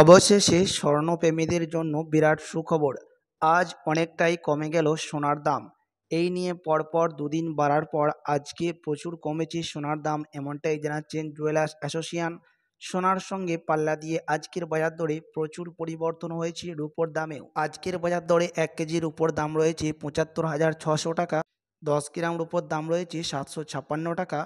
অবশেষে স্বর্ণপ্রেমীদের জন্য বিরাট সুখবর আজ অনেকটাই কমে গেল সোনার দাম এই নিয়ে পরপর দুদিন বাড়ার পর আজকে প্রচুর কমেছে সোনার দাম এমনটাই জানাচ্ছেন জুয়েলার্স অ্যাসোসিয়েশন সোনার সঙ্গে পাল্লা দিয়ে আজকের বাজার দরে প্রচুর পরিবর্তন হয়েছে রুপোর দামেও আজকের বাজার দরে এক কেজি রুপোর দাম রয়েছে পঁচাত্তর হাজার ছশো টাকা দশ গ্রাম রুপোর দাম রয়েছে সাতশো ছাপ্পান্ন টাকা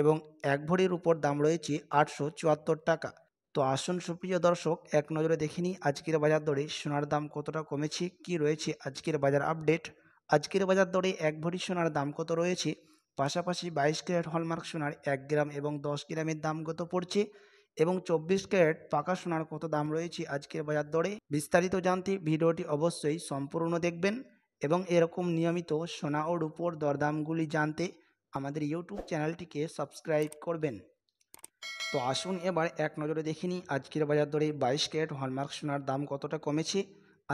এবং এক ভরির উপর দাম রয়েছে আটশো চুয়াত্তর টাকা তো আসুন সুপ্রিয় দর্শক এক নজরে দেখিনি আজকের বাজার দরে সোনার দাম কতটা কমেছে কি রয়েছে আজকের বাজার আপডেট আজকের বাজার দরে এক ভরি সোনার দাম কত রয়েছে পাশাপাশি বাইশ ক্যারেট হলমার্ক সোনার এক গ্রাম এবং দশ গ্রামের দাম কত পড়ছে এবং চব্বিশ ক্যারেট পাকা সোনার কত দাম রয়েছে আজকের বাজার দরে বিস্তারিত জানতে ভিডিওটি অবশ্যই সম্পূর্ণ দেখবেন এবং এরকম নিয়মিত সোনা ও রূপোর দরদামগুলি জানতে আমাদের ইউটিউব চ্যানেলটিকে সাবস্ক্রাইব করবেন তো আসুন এবার এক নজরে দেখে নিই আজকের বাজার দরে বাইশ ক্যারেট হলমার্ক সোনার দাম কতটা কমেছে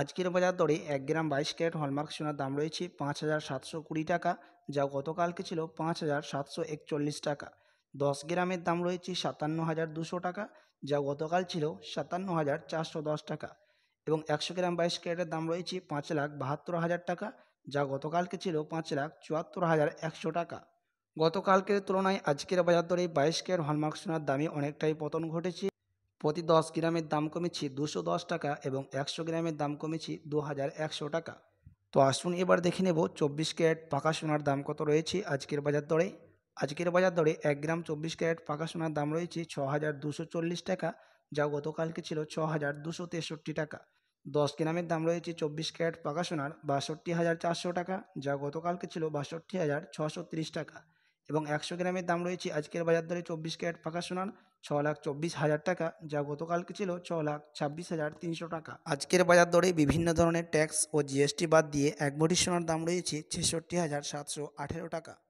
আজকের বাজার দরে এক গ্রাম বাইশ ক্যারেট হলমার্ক সোনার দাম রয়েছে পাঁচ হাজার সাতশো কুড়ি টাকা যা গতকালকে ছিল পাঁচ হাজার সাতশো একচল্লিশ টাকা দশ গ্রামের দাম রয়েছে সাতান্ন হাজার দুশো টাকা যা গতকাল ছিল সাতান্ন হাজার চারশো দশ টাকা এবং একশো গ্রাম বাইশ ক্যারেটের দাম রয়েছে পাঁচ লাখ বাহাত্তর হাজার টাকা যা গতকালকে ছিল পাঁচ লাখ চুয়াত্তর হাজার একশো টাকা গতকালকের তুলনায় আজকের বাজার দরে বাইশ কেয়ার হলমার্ক সোনার দামে অনেকটাই পতন ঘটেছে প্রতি দশ গ্রামের দাম কমেছে দুশো দশ টাকা এবং একশো গ্রামের দাম কমেছে দু হাজার একশো টাকা তো আসুন এবার দেখে নেব চব্বিশ ক্যারেট পাকা সোনার দাম কত রয়েছে আজকের বাজার দরে আজকের বাজার দরে এক গ্রাম চব্বিশ ক্যারেট পাকা সোনার দাম রয়েছে ছ হাজার দুশো চল্লিশ টাকা যা গতকালকে ছিল ছ হাজার দুশো তেষট্টি টাকা দশ গ্রামের দাম রয়েছে চব্বিশ ক্যারেট পাকা সোনার বাষট্টি হাজার চারশো টাকা যা গতকালকে ছিল বাষট্টি হাজার ছশো তিরিশ টাকা এবং একশো গ্রামের দাম রয়েছে আজকের বাজার দরে চব্বিশ ক্যারেট পাকা সোনার ছ লাখ চব্বিশ হাজার টাকা যা গতকালকে ছিল ছ লাখ ছাব্বিশ হাজার তিনশো টাকা আজকের বাজার দরে বিভিন্ন ধরনের ট্যাক্স ও জিএসটি বাদ দিয়ে এক ভরি সোনার দাম রয়েছে ছেষট্টি হাজার সাতশো আঠেরো টাকা